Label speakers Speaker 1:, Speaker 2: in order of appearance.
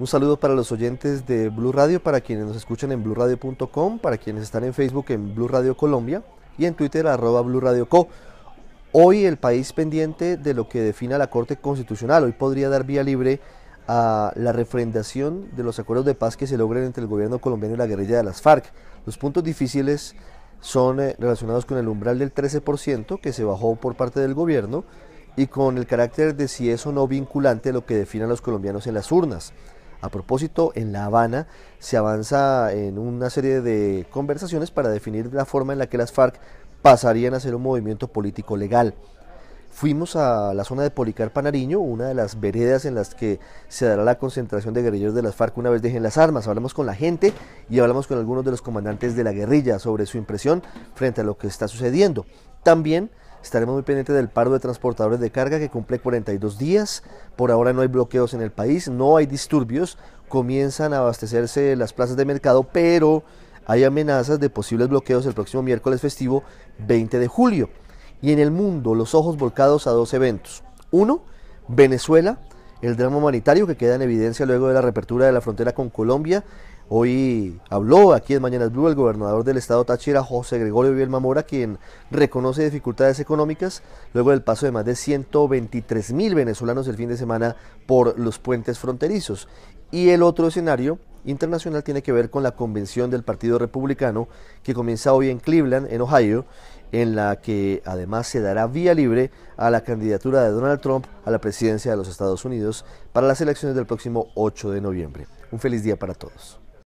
Speaker 1: Un saludo para los oyentes de Blue Radio, para quienes nos escuchan en blueradio.com, para quienes están en Facebook en Blue Radio Colombia y en Twitter arroba Blue Radio Co. Hoy el país pendiente de lo que defina la Corte Constitucional. Hoy podría dar vía libre a la refrendación de los acuerdos de paz que se logren entre el gobierno colombiano y la guerrilla de las FARC. Los puntos difíciles son eh, relacionados con el umbral del 13% que se bajó por parte del gobierno y con el carácter de si es o no vinculante lo que definan los colombianos en las urnas. A propósito, en La Habana se avanza en una serie de conversaciones para definir la forma en la que las FARC pasarían a ser un movimiento político legal. Fuimos a la zona de Policarpa Nariño, una de las veredas en las que se dará la concentración de guerrilleros de las FARC una vez dejen las armas. Hablamos con la gente y hablamos con algunos de los comandantes de la guerrilla sobre su impresión frente a lo que está sucediendo. También Estaremos muy pendientes del paro de transportadores de carga que cumple 42 días. Por ahora no hay bloqueos en el país, no hay disturbios. Comienzan a abastecerse las plazas de mercado, pero hay amenazas de posibles bloqueos el próximo miércoles festivo 20 de julio. Y en el mundo, los ojos volcados a dos eventos. Uno, Venezuela, el drama humanitario que queda en evidencia luego de la reapertura de la frontera con Colombia, Hoy habló aquí en Mañanas Blue el gobernador del estado Táchira, José Gregorio Bielma Mora, quien reconoce dificultades económicas luego del paso de más de 123 mil venezolanos el fin de semana por los puentes fronterizos. Y el otro escenario internacional tiene que ver con la convención del Partido Republicano que comienza hoy en Cleveland, en Ohio, en la que además se dará vía libre a la candidatura de Donald Trump a la presidencia de los Estados Unidos para las elecciones del próximo 8 de noviembre. Un feliz día para todos.